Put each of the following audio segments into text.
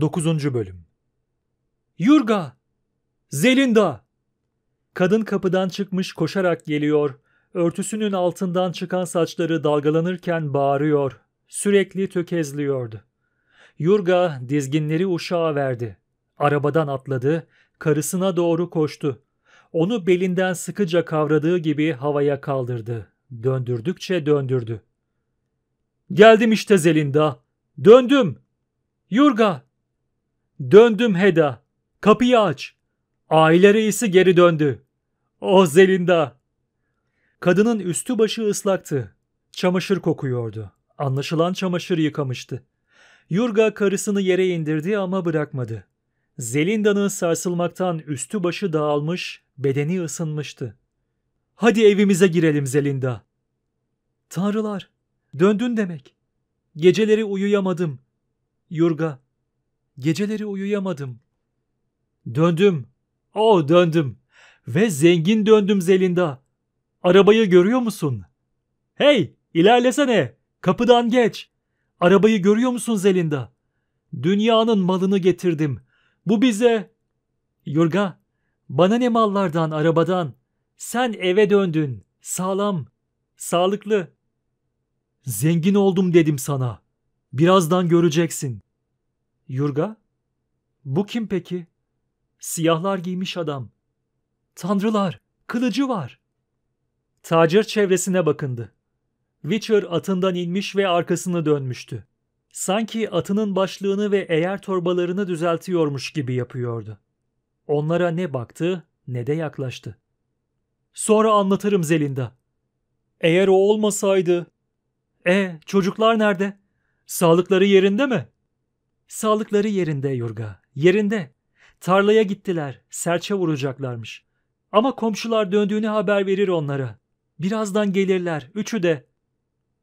9. Bölüm Yurga! Zelinda! Kadın kapıdan çıkmış koşarak geliyor, örtüsünün altından çıkan saçları dalgalanırken bağırıyor, sürekli tökezliyordu. Yurga dizginleri uşağa verdi. Arabadan atladı, karısına doğru koştu. Onu belinden sıkıca kavradığı gibi havaya kaldırdı. Döndürdükçe döndürdü. Geldim işte Zelinda. Döndüm. Yurga. Döndüm Heda. Kapıyı aç. Aile reisi geri döndü. Oh Zelinda. Kadının üstü başı ıslaktı. Çamaşır kokuyordu. Anlaşılan çamaşır yıkamıştı. Yurga karısını yere indirdi ama bırakmadı. Zelinda'nın sarsılmaktan üstü başı dağılmış, bedeni ısınmıştı. Hadi evimize girelim Zelinda. Tanrılar, döndün demek. Geceleri uyuyamadım. Yurga, Geceleri uyuyamadım. Döndüm. Oh döndüm. Ve zengin döndüm Zelinda. Arabayı görüyor musun? Hey ilerlesene. Kapıdan geç. Arabayı görüyor musun Zelinda? Dünyanın malını getirdim. Bu bize... Yurga, bana ne mallardan, arabadan? Sen eve döndün. Sağlam, sağlıklı. Zengin oldum dedim sana. Birazdan göreceksin.'' Yurga, bu kim peki? Siyahlar giymiş adam. Tanrılar, kılıcı var. Tacir çevresine bakındı. Witcher atından inmiş ve arkasını dönmüştü. Sanki atının başlığını ve eğer torbalarını düzeltiyormuş gibi yapıyordu. Onlara ne baktı ne de yaklaştı. Sonra anlatırım Zelinda. Eğer o olmasaydı... E çocuklar nerede? Sağlıkları yerinde mi? Sağlıkları yerinde Yurga, yerinde. Tarlaya gittiler, serçe vuracaklarmış. Ama komşular döndüğünü haber verir onlara. Birazdan gelirler, üçü de.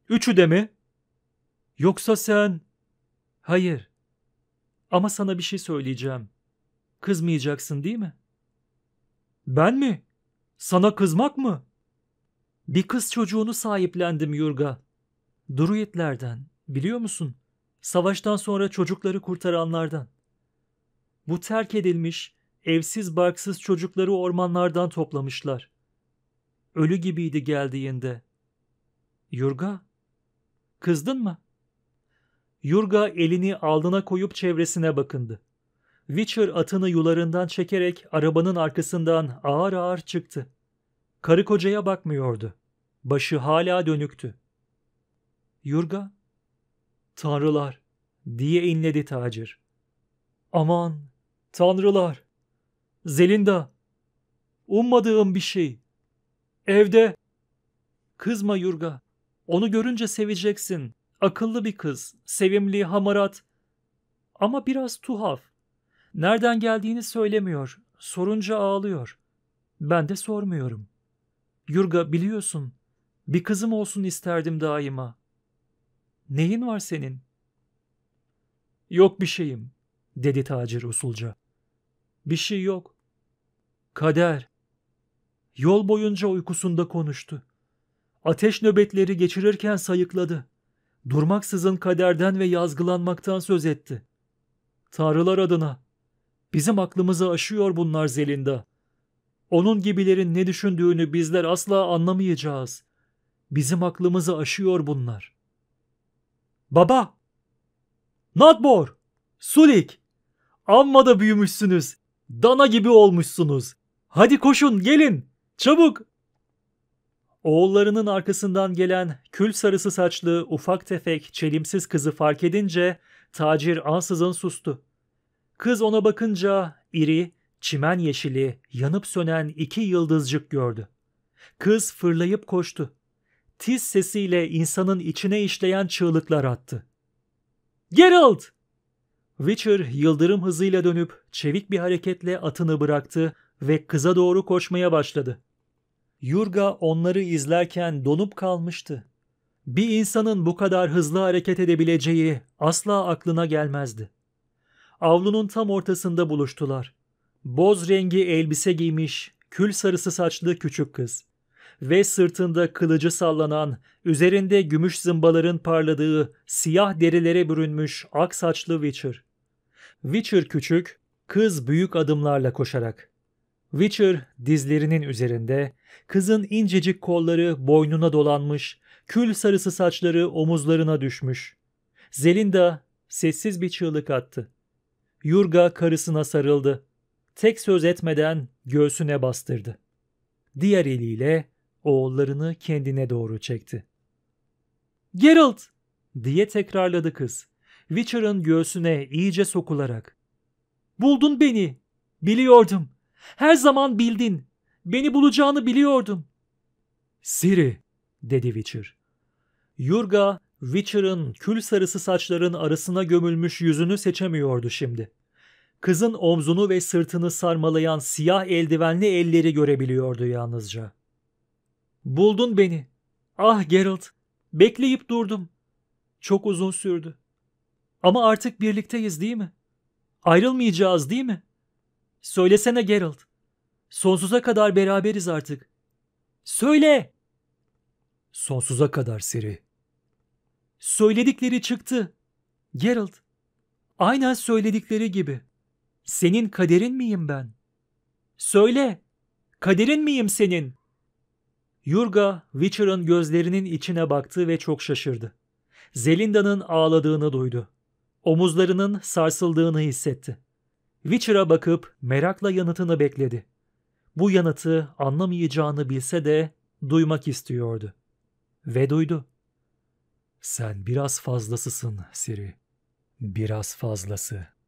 Üçü de mi? Yoksa sen... Hayır. Ama sana bir şey söyleyeceğim. Kızmayacaksın değil mi? Ben mi? Sana kızmak mı? Bir kız çocuğunu sahiplendim Yurga. Duruyetlerden, biliyor musun? Savaştan sonra çocukları kurtaranlardan. Bu terk edilmiş, evsiz barksız çocukları ormanlardan toplamışlar. Ölü gibiydi geldiğinde. Yurga, kızdın mı? Yurga elini alnına koyup çevresine bakındı. Witcher atını yularından çekerek arabanın arkasından ağır ağır çıktı. Karı kocaya bakmıyordu. Başı hala dönüktü. Yurga, tanrılar diye inledi tacir. Aman tanrılar. Zelinda. Ummadığım bir şey. Evde. Kızma Yurga. Onu görünce seveceksin. Akıllı bir kız. Sevimli, hamarat. Ama biraz tuhaf. Nereden geldiğini söylemiyor. Sorunca ağlıyor. Ben de sormuyorum. Yurga biliyorsun. Bir kızım olsun isterdim daima. Neyin var senin? Yok bir şeyim, dedi tacir usulca. Bir şey yok. Kader. Yol boyunca uykusunda konuştu. Ateş nöbetleri geçirirken sayıkladı. Durmaksızın kaderden ve yazgılanmaktan söz etti. Tanrılar adına. Bizim aklımızı aşıyor bunlar Zelinda. Onun gibilerin ne düşündüğünü bizler asla anlamayacağız. Bizim aklımızı aşıyor bunlar.'' Baba. Natbor. Sulik. Amma da büyümüşsünüz. Dana gibi olmuşsunuz. Hadi koşun gelin. Çabuk. Oğullarının arkasından gelen kül sarısı saçlı ufak tefek çelimsiz kızı fark edince tacir ansızın sustu. Kız ona bakınca iri, çimen yeşili, yanıp sönen iki yıldızcık gördü. Kız fırlayıp koştu tiz sesiyle insanın içine işleyen çığlıklar attı. Geralt! Witcher yıldırım hızıyla dönüp çevik bir hareketle atını bıraktı ve kıza doğru koşmaya başladı. Yurga onları izlerken donup kalmıştı. Bir insanın bu kadar hızlı hareket edebileceği asla aklına gelmezdi. Avlunun tam ortasında buluştular. Boz rengi elbise giymiş, kül sarısı saçlı küçük kız ve sırtında kılıcı sallanan, üzerinde gümüş zımbaların parladığı, siyah derilere bürünmüş ak saçlı Witcher. Witcher küçük, kız büyük adımlarla koşarak. Witcher dizlerinin üzerinde, kızın incecik kolları boynuna dolanmış, kül sarısı saçları omuzlarına düşmüş. Zelinda sessiz bir çığlık attı. Yurga karısına sarıldı. Tek söz etmeden göğsüne bastırdı. Diğer eliyle oğullarını kendine doğru çekti. Geralt! diye tekrarladı kız. Witcher'ın göğsüne iyice sokularak. Buldun beni. Biliyordum. Her zaman bildin. Beni bulacağını biliyordum. Siri, dedi Witcher. Yurga, Witcher'ın kül sarısı saçların arasına gömülmüş yüzünü seçemiyordu şimdi. Kızın omzunu ve sırtını sarmalayan siyah eldivenli elleri görebiliyordu yalnızca. Buldun beni. Ah Geralt. Bekleyip durdum. Çok uzun sürdü. Ama artık birlikteyiz değil mi? Ayrılmayacağız değil mi? Söylesene Geralt. Sonsuza kadar beraberiz artık. Söyle! Sonsuza kadar Siri. Söyledikleri çıktı. Geralt. Aynen söyledikleri gibi. Senin kaderin miyim ben? Söyle. Kaderin miyim senin? Yurga, Witcher'ın gözlerinin içine baktı ve çok şaşırdı. Zelinda'nın ağladığını duydu. Omuzlarının sarsıldığını hissetti. Witcher'a bakıp merakla yanıtını bekledi. Bu yanıtı anlamayacağını bilse de duymak istiyordu. Ve duydu. Sen biraz fazlasısın Siri. Biraz fazlası.